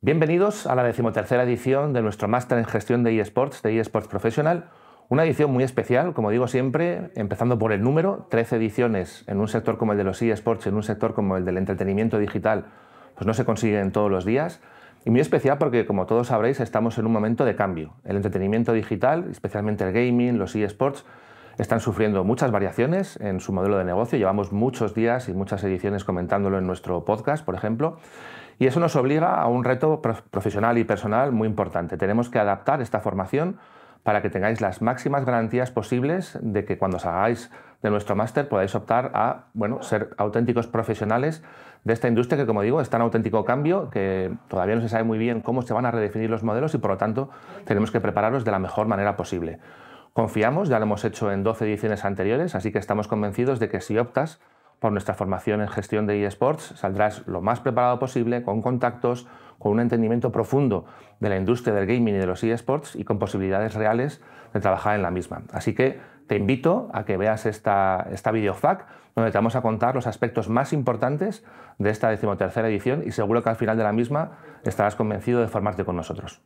Bienvenidos a la decimotercera edición de nuestro máster en gestión de eSports, de eSports Professional. Una edición muy especial, como digo siempre, empezando por el número, 13 ediciones en un sector como el de los eSports, en un sector como el del entretenimiento digital, pues no se consiguen todos los días. Y muy especial porque, como todos sabréis, estamos en un momento de cambio. El entretenimiento digital, especialmente el gaming, los eSports, están sufriendo muchas variaciones en su modelo de negocio. Llevamos muchos días y muchas ediciones comentándolo en nuestro podcast, por ejemplo. Y eso nos obliga a un reto profesional y personal muy importante. Tenemos que adaptar esta formación para que tengáis las máximas garantías posibles de que cuando salgáis de nuestro máster podáis optar a bueno, ser auténticos profesionales de esta industria que, como digo, está en auténtico cambio, que todavía no se sabe muy bien cómo se van a redefinir los modelos y, por lo tanto, tenemos que prepararos de la mejor manera posible. Confiamos, ya lo hemos hecho en 12 ediciones anteriores, así que estamos convencidos de que si optas por nuestra formación en gestión de eSports, saldrás lo más preparado posible, con contactos, con un entendimiento profundo de la industria del gaming y de los eSports y con posibilidades reales de trabajar en la misma. Así que te invito a que veas esta, esta videofac donde te vamos a contar los aspectos más importantes de esta decimotercera edición y seguro que al final de la misma estarás convencido de formarte con nosotros.